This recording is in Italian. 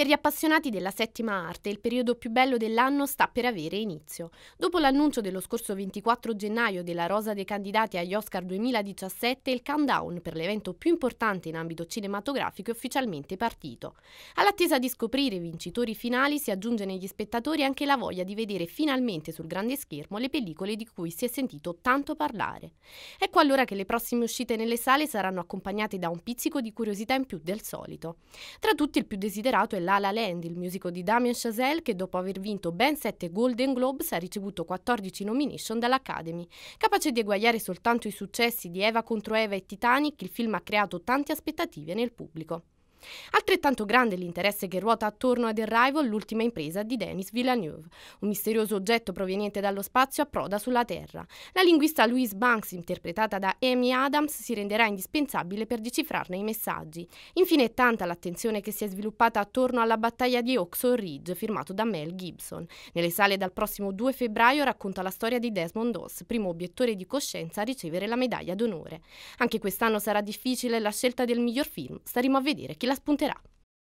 Per gli appassionati della settima arte il periodo più bello dell'anno sta per avere inizio. Dopo l'annuncio dello scorso 24 gennaio della rosa dei candidati agli Oscar 2017, il countdown per l'evento più importante in ambito cinematografico è ufficialmente partito. All'attesa di scoprire i vincitori finali si aggiunge negli spettatori anche la voglia di vedere finalmente sul grande schermo le pellicole di cui si è sentito tanto parlare. Ecco allora che le prossime uscite nelle sale saranno accompagnate da un pizzico di curiosità in più del solito. Tra tutti il più desiderato è la la La Land, il musico di Damien Chazelle che dopo aver vinto ben 7 Golden Globes ha ricevuto 14 nomination dall'Academy. Capace di eguagliare soltanto i successi di Eva contro Eva e Titanic, il film ha creato tante aspettative nel pubblico. Altrettanto grande l'interesse che ruota attorno ad Arrival, l'ultima impresa di Denis Villeneuve. Un misterioso oggetto proveniente dallo spazio approda sulla Terra. La linguista Louise Banks, interpretata da Amy Adams, si renderà indispensabile per decifrarne i messaggi. Infine è tanta l'attenzione che si è sviluppata attorno alla battaglia di Oxford Ridge, firmato da Mel Gibson. Nelle sale dal prossimo 2 febbraio racconta la storia di Desmond Doss, primo obiettore di coscienza a ricevere la medaglia d'onore. Anche quest'anno sarà difficile la scelta del miglior film, staremo a vedere chi la la spunterà.